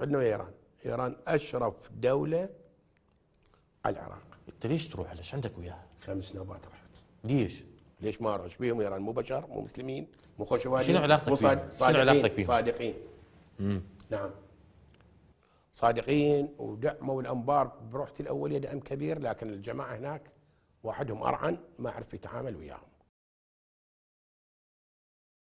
عندنا ايران ايران اشرف دوله على العراق انت ليش تروح ليش عندك وياها خمس نوبات رحت ليش ليش ما اروح بيهم ايران مو بشر مو مسلمين مو خوشواني شنو علاقتك بيهم شنو علاقتك بيهم صادقين مم. نعم صادقين ودعموا الانبار بروحتي الاوليه دعم كبير لكن الجماعه هناك واحدهم ارعن ما عرف يتعامل وياهم